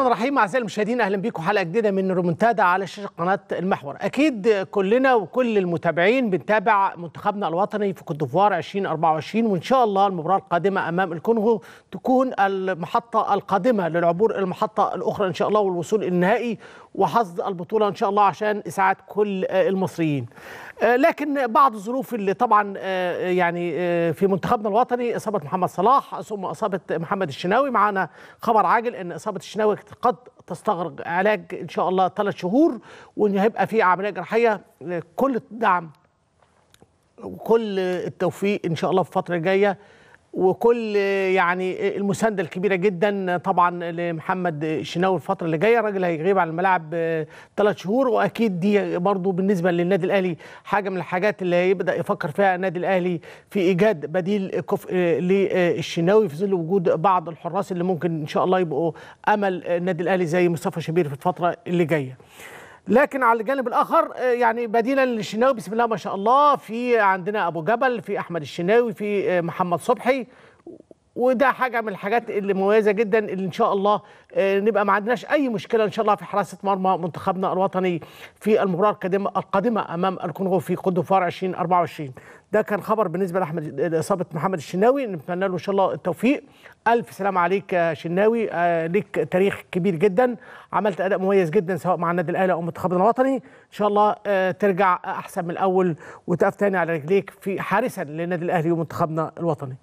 الرحمن الرحيم اعزائي المشاهدين اهلا بيكم حلقه جديده من رومنتادا على شاشه قناه المحور اكيد كلنا وكل المتابعين بنتابع منتخبنا الوطني في كوت ديفوار 2024 وان شاء الله المباراه القادمه امام الكونغو تكون المحطه القادمه للعبور المحطه الاخرى ان شاء الله والوصول النهائي وحظ البطوله ان شاء الله عشان اسعاد كل آه، المصريين آه، لكن بعض الظروف اللي طبعا آه، يعني في منتخبنا الوطني اصابه محمد صلاح ثم اصابه محمد الشناوي معانا خبر عاجل ان اصابه الشناوي قد تستغرق علاج ان شاء الله ثلاث شهور وان هيبقى في عمليه جراحيه كل الدعم وكل التوفيق ان شاء الله في الفتره الجايه وكل يعني المسانده الكبيره جدا طبعا لمحمد الشناوي الفتره اللي جايه الراجل هيغيب عن الملاعب ثلاث شهور واكيد دي برضو بالنسبه للنادي الاهلي حاجه من الحاجات اللي هيبدا يفكر فيها النادي الاهلي في ايجاد بديل كفء للشناوي في ظل وجود بعض الحراس اللي ممكن ان شاء الله يبقوا امل النادي الاهلي زي مصطفى شبير في الفتره اللي جايه. لكن على الجانب الاخر آه، يعني بديلا للشناوي بسم الله ما شاء الله في عندنا ابو جبل في احمد الشناوي في آه، محمد صبحي وده حاجه من الحاجات اللي مميزه جدا اللي ان شاء الله آه، نبقى ما عندناش اي مشكله ان شاء الله في حراسه مرمى منتخبنا الوطني في المباراه القادمه القادمه امام الكونغو في قدفار 2024 ده كان خبر بالنسبه لاحمد آه، اصابه محمد الشناوي نتمنى له ان شاء الله التوفيق الف سلام عليك يا شناوي آه، ليك تاريخ كبير جدا عملت اداء مميز جدا سواء مع النادي الاهلي او منتخبنا الوطني ان شاء الله ترجع احسن من الاول وتقف تاني على رجليك في حارسا للنادي الاهلي ومنتخبنا الوطني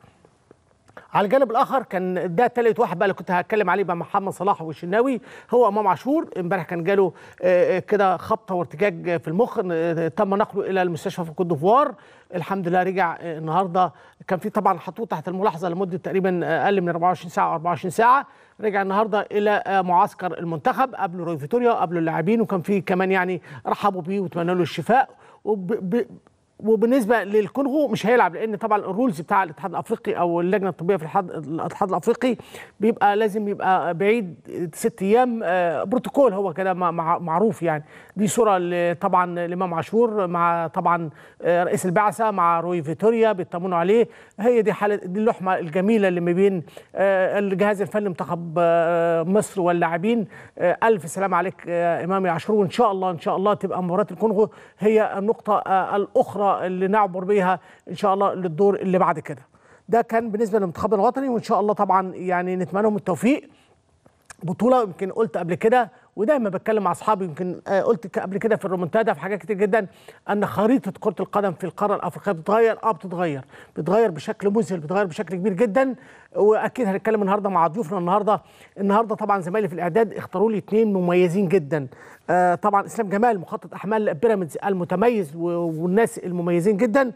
على الجانب الاخر كان ده ثالث واحد بقى اللي كنت هتكلم عليه بقى محمد صلاح والشناوي هو امام عاشور امبارح كان جاله آه، آه، كده خبطه وارتجاج في المخ تم نقله الى المستشفى في كوت ديفوار الحمد لله رجع آه، النهارده كان في طبعا حطوه تحت الملاحظه لمده تقريبا اقل من 24 ساعه او 24 ساعه رجع النهارده الى معسكر المنتخب قبله روي فيتوريا قبل اللاعبين وكان في كمان يعني رحبوا بيه وتمنوا له الشفاء وب... وبالنسبه للكونغو مش هيلعب لان طبعا الرولز بتاع الاتحاد الافريقي او اللجنه الطبيه في الاتحاد الافريقي بيبقى لازم يبقى بعيد ست ايام آه، بروتوكول هو كده معروف يعني دي صوره طبعا الامام عاشور مع طبعا آه، رئيس البعثه مع روي فيتوريا بيطمنوا عليه هي دي حاله دي اللحمه الجميله اللي ما بين آه، الجهاز الفني منتخب مصر واللاعبين الف سلام عليك امام عاشور وان شاء الله ان شاء الله تبقى مباراه الكونغو هي النقطه الاخرى الخطوه اللي نعبر بيها ان شاء الله للدور اللي بعد كده ده كان بالنسبه للمنتخب الوطني وان شاء الله طبعا يعني نتمنى لهم التوفيق بطوله يمكن قلت قبل كده ودايما بتكلم مع اصحابي يمكن آه، قلت قبل كده في الرومنتادا في حاجات كتير جدا ان خريطه كره القدم في القاره الافريقيه بتتغير اه بتتغير بتتغير بشكل مذهل بتتغير بشكل كبير جدا واكيد هنتكلم النهارده مع ضيوفنا النهارده النهارده طبعا زمايلي في الاعداد اختاروا لي اثنين مميزين جدا آه، طبعا اسلام جمال مخطط احمال بيراميدز المتميز والناس المميزين جدا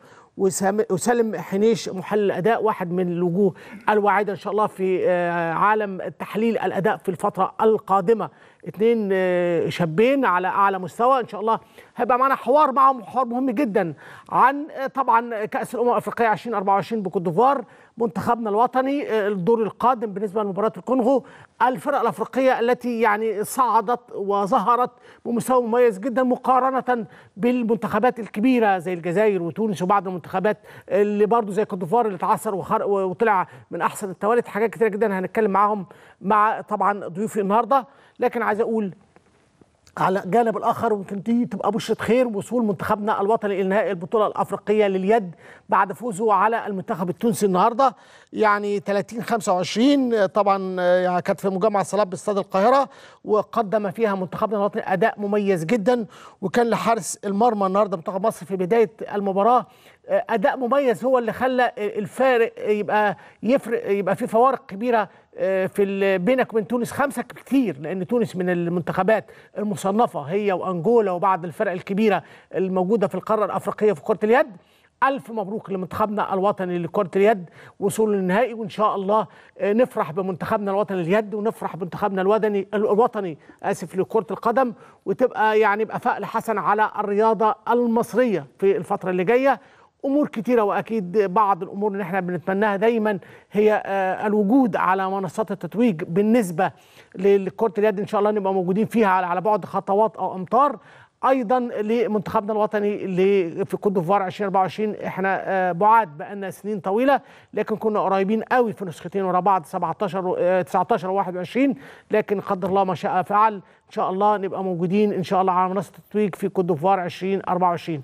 وسالم حنيش محلل الاداء واحد من الوجوه الواعده ان شاء الله في آه، عالم تحليل الاداء في الفتره القادمه اثنين آه، شابين على اعلى مستوى ان شاء الله هيبقى معانا حوار معهم حوار مهم جدا عن آه، طبعا كاس الامم الافريقيه 2024 بكوت ديفوار منتخبنا الوطني آه، الدور القادم بالنسبه لمباراه الكونغو الفرق الافريقيه التي يعني صعدت وظهرت بمستوى مميز جدا مقارنه بالمنتخبات الكبيره زي الجزائر وتونس وبعض المنتخبات اللي برضو زي كوتيفوار اللي اتعثر وطلع من احسن التوالد حاجات كثيره جدا هنتكلم معاهم مع طبعا ضيوفي النهارده لكن عايز اقول على الجانب الاخر ممكن دي تبقى بشره خير وصول منتخبنا الوطني لنهائي البطوله الافريقيه لليد بعد فوزه على المنتخب التونسي النهارده يعني 30 25 طبعا يعني كانت في مجمع صلاب باستاد القاهره وقدم فيها منتخبنا الوطني اداء مميز جدا وكان لحارس المرمى النهارده منتخب مصر في بدايه المباراه اداء مميز هو اللي خلى الفارق يبقى يفرق يبقى في فوارق كبيره آه، في بينك وبين تونس خمسه كتير لان تونس من المنتخبات المصنفه هي وانجولا وبعض الفرق الكبيره الموجوده في القاره الافريقيه في كره اليد ألف مبروك لمنتخبنا الوطني لكرة اليد وصول النهائي وإن شاء الله آه، نفرح بمنتخبنا الوطني لليد ونفرح بمنتخبنا الوطني الوطني آسف لكرة القدم وتبقى يعني يبقى فأل حسن على الرياضة المصرية في الفترة اللي جاية امور كتيره واكيد بعض الامور اللي احنا بنتمناها دايما هي آه، الوجود على منصات التتويج بالنسبه لكره اليد ان شاء الله نبقى موجودين فيها على بعد خطوات او امتار ايضا لمنتخبنا الوطني اللي في كوت ديفوار 2024 احنا آه، بعاد بقالنا سنين طويله لكن كنا قريبين قوي في نسختين ورا بعض 17 19 و21 لكن قدر الله ما شاء فعل ان شاء الله نبقى موجودين ان شاء الله على منصه التتويج في كوت ديفوار 2024